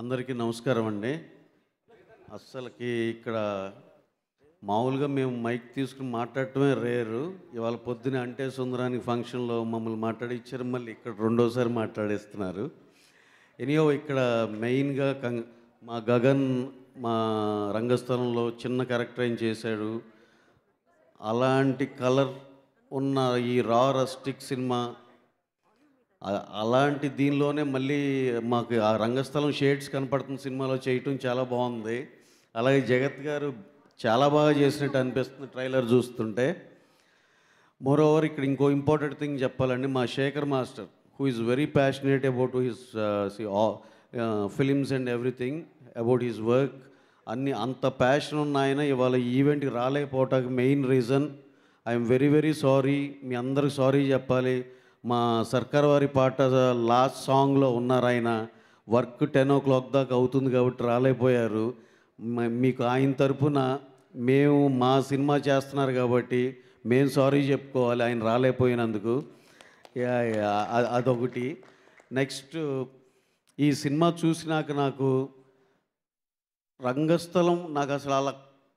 అందరికీ నమస్కారం అండి అస్సలకి ఇక్కడ మామూలుగా మేము మైక్ తీసుకుని మాట్లాడటమే రేరు ఇవాళ పొద్దున అంటే సుందరానికి ఫంక్షన్లో మమ్మల్ని మాట్లాడిచ్చారు మళ్ళీ ఇక్కడ రెండోసారి మాట్లాడేస్తున్నారు ఎనియో ఇక్కడ మెయిన్గా మా గగన్ మా రంగస్థలంలో చిన్న క్యారెక్టర్ ఏం చేశాడు అలాంటి కలర్ ఉన్న ఈ రా రస్టిక్ సినిమా అలాంటి దీనిలోనే మళ్ళీ మాకు ఆ రంగస్థలం షేడ్స్ కనపడుతున్న సినిమాలో చేయటం చాలా బాగుంది అలాగే జగత్ గారు చాలా బాగా చేసినట్టు అనిపిస్తుంది ట్రైలర్ చూస్తుంటే మోరోవర్ ఇక్కడ ఇంకో ఇంపార్టెంట్ థింగ్ చెప్పాలండి మా Shekhar master who is very passionate about his films and everything about his work అన్ని అంత ప్యాషన్ ఉన్న ఆయన ఇవాళ ఈవెంట్కి రాలేకపోవటానికి main reason I'm very very sorry మీ అందరికి సారీ చెప్పాలి మా సర్కార్ వారి పాట లాస్ట్ సాంగ్లో ఉన్నారు ఆయన వర్క్ టెన్ ఓ క్లాక్ దాకా అవుతుంది కాబట్టి రాలేకపోయారు మీకు ఆయన తరఫున మేము మా సినిమా చేస్తున్నారు కాబట్టి మేము సారీ చెప్పుకోవాలి ఆయన రాలేకపోయినందుకు అదొకటి నెక్స్ట్ ఈ సినిమా చూసినాక నాకు రంగస్థలం నాకు అసలు అలా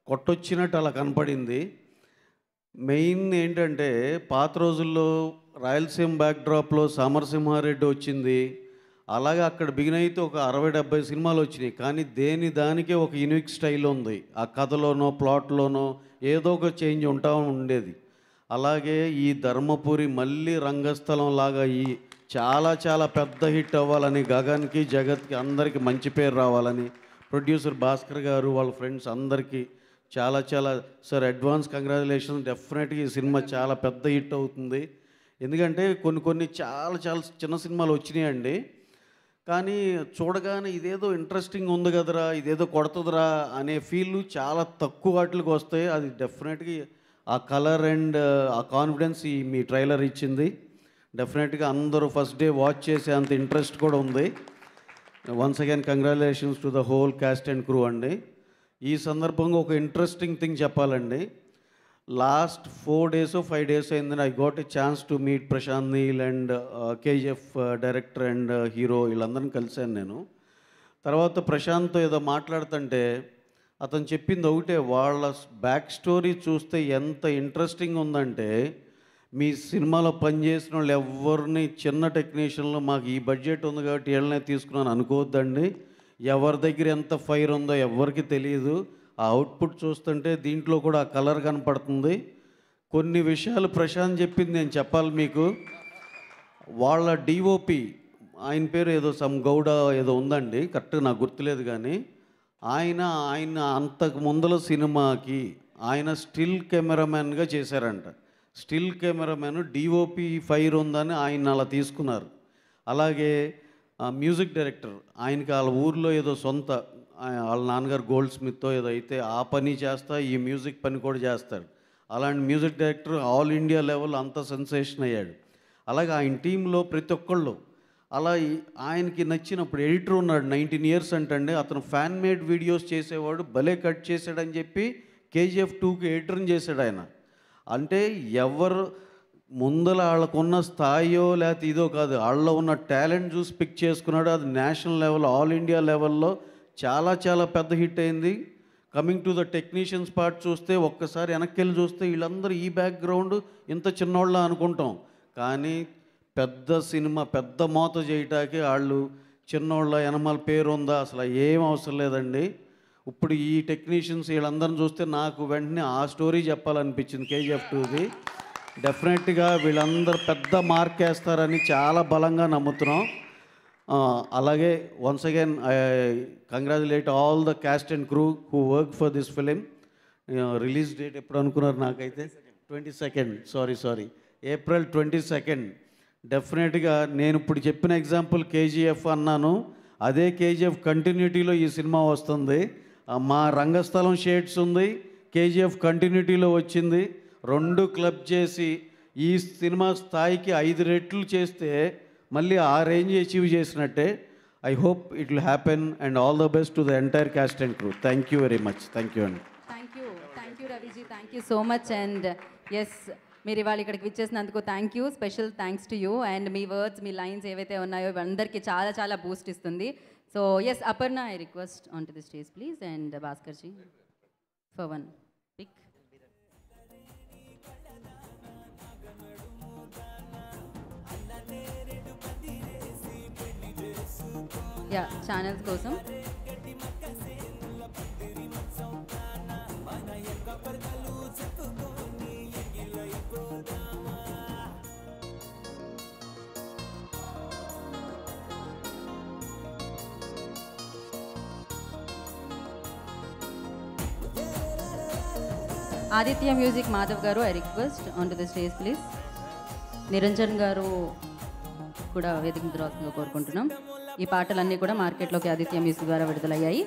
కొట్టొచ్చినట్టు అలా కనపడింది మెయిన్ ఏంటంటే పాత రోజుల్లో రాయలసీమ బ్యాక్డ్రాప్లో సమరసింహారెడ్డి వచ్చింది అలాగే అక్కడ బిగిన్ అయితే ఒక అరవై డెబ్బై సినిమాలు వచ్చినాయి కానీ దేని దానికే ఒక యూనిక్ స్టైల్ ఉంది ఆ కథలోనో ప్లాట్లోనో ఏదో ఒక చేంజ్ ఉంటా ఉండేది అలాగే ఈ ధర్మపురి మళ్ళీ రంగస్థలం లాగా ఈ చాలా చాలా పెద్ద హిట్ అవ్వాలని గగన్కి జగత్కి అందరికీ మంచి పేరు రావాలని ప్రొడ్యూసర్ భాస్కర్ గారు వాళ్ళ ఫ్రెండ్స్ అందరికీ చాలా చాలా సార్ అడ్వాన్స్ కంగ్రాచులేషన్ డెఫినెట్గా ఈ సినిమా చాలా పెద్ద హిట్ అవుతుంది ఎందుకంటే కొన్ని కొన్ని చాలా చాలా చిన్న సినిమాలు వచ్చినాయండి కానీ చూడగానే ఇదేదో ఇంట్రెస్టింగ్ ఉంది కదరా ఇదేదో కొడుతుందిరా అనే ఫీల్ చాలా తక్కువ వాటికి వస్తాయి అది డెఫినెట్గా ఆ కలర్ అండ్ ఆ కాన్ఫిడెన్స్ ఈ మీ ట్రైలర్ ఇచ్చింది డెఫినెట్గా అందరూ ఫస్ట్ డే వాచ్ చేసే అంత ఇంట్రెస్ట్ కూడా ఉంది once again congratulations to the whole cast and crew అండి ఈ సందర్భంగా ఒక ఇంట్రెస్టింగ్ థింగ్ చెప్పాలండి last four days five days అయింది I got a chance to meet Prashanth Neel and KGF director and hero వీళ్ళందరిని కలిశాను నేను తర్వాత ప్రశాంత్ ఏదో మాట్లాడుతుంటే అతను చెప్పింది ఒకటే వాళ్ళ బ్యాక్ స్టోరీ చూస్తే ఎంత ఇంట్రెస్టింగ్ ఉందంటే మీ సినిమాలో పనిచేసిన వాళ్ళు ఎవరిని చిన్న టెక్నీషియన్లో మాకు ఈ బడ్జెట్ ఉంది కాబట్టి వీళ్ళనే తీసుకున్నాను అనుకోవద్దండి ఎవరి దగ్గర ఎంత ఫైర్ ఉందో ఎవరికి తెలియదు ఆ అవుట్పుట్ చూస్తుంటే దీంట్లో కూడా ఆ కలర్ కనపడుతుంది కొన్ని విషయాలు ప్రశాంత్ చెప్పింది నేను చెప్పాలి మీకు వాళ్ళ డిఓపి ఆయన పేరు ఏదో సమ్ గౌడ ఏదో ఉందండి కరెక్ట్గా నాకు గుర్తులేదు కానీ ఆయన ఆయన అంతకు ముందల సినిమాకి ఆయన స్టిల్ కెమెరామెన్గా చేశారంట స్టిల్ కెమెరామెన్ డిఓపి ఫైర్ ఉందని ఆయన అలా తీసుకున్నారు అలాగే మ్యూజిక్ డైరెక్టర్ ఆయనకి వాళ్ళ ఊర్లో ఏదో సొంత వాళ్ళ నాన్నగారు గోల్డ్ స్మిత్తో ఏదో అయితే ఆ పని చేస్తా ఈ మ్యూజిక్ పని కూడా చేస్తాడు అలాంటి music director all India level అంత సెన్సేషన్ అయ్యాడు అలాగే ఆయన టీంలో ప్రతి ఒక్కళ్ళు అలా ఆయనకి నచ్చినప్పుడు ఎడిటర్ ఉన్నాడు నైన్టీన్ ఇయర్స్ అంటండి అతను ఫ్యాన్ మేడ్ వీడియోస్ చేసేవాడు భలే కట్ చేశాడని చెప్పి కేజీఎఫ్ టూకి ఎడిటర్ని చేశాడు ఆయన అంటే ఎవరు ముందల వాళ్ళకున్న స్థాయో లేకపోతే ఇదో కాదు వాళ్ళలో ఉన్న టాలెంట్ చూసి పిక్ చేసుకున్నాడు అది నేషనల్ లెవెల్ ఆల్ ఇండియా లెవెల్లో చాలా చాలా పెద్ద హిట్ అయింది coming to the technicians part చూస్తే ఒక్కసారి వెనక్కి వెళ్ళి చూస్తే వీళ్ళందరూ ఈ బ్యాక్గ్రౌండ్ ఇంత చిన్నోళ్ళ అనుకుంటాం కానీ పెద్ద సినిమా పెద్ద మోత చేయటానికి వాళ్ళు చిన్నోళ్ళ ఎనమల పేరు ఉందా అసలు ఏం అవసరం లేదండి ఇప్పుడు ఈ టెక్నీషియన్స్ వీళ్ళందరిని చూస్తే నాకు వెంటనే ఆ స్టోరీ చెప్పాలనిపించింది కేజీఎఫ్ టూది డెఫినెట్గా వీళ్ళందరూ పెద్ద మార్క్ వేస్తారని చాలా బలంగా నమ్ముతున్నాం అలాగే once again I congratulate all the cast and crew who work for this film release date ఎప్పుడు అనుకున్నారు నాకైతే twenty second sorry sorry April twenty second డెఫినెట్గా నేను ఇప్పుడు చెప్పిన ఎగ్జాంపుల్ కేజీఎఫ్ అన్నాను అదే కేజీఎఫ్ కంటిన్యూటీలో ఈ సినిమా వస్తుంది మా రంగస్థలం షేడ్స్ ఉంది కేజీఎఫ్ కంటిన్యూటీలో వచ్చింది రెండు క్లబ్ చేసి ఈ సినిమా స్థాయికి ఐదు రెట్లు చేస్తే మళ్ళీ ఆ రేంజ్ అచీవ్ చేసినట్టే I hope it will happen and all the best to the entire cast and crew thank you very much thank you అండి thank you thank you Raviji thank you so much and yes మీరు ఇవాళ ఇక్కడికి విచ్చేసినందుకు thank you special thanks to you and మీ words మీ lines ఏవైతే ఉన్నాయో అందరికీ చాలా చాలా బూస్ట్ ఇస్తుంది So yes, Aparna, I request onto the stage please and uh, Bhaskarji for one pick. Yeah, channels kosam. Aditya music Madhav గారు I request on to the stage please Niranjan గారు కూడా వేదిక రావాల్సిందిగా కోరుకుంటున్నాం ఈ పాటలన్నీ కూడా మార్కెట్లోకి ఆదిత్య మ్యూజిక్ ద్వారా విడుదలయ్యాయి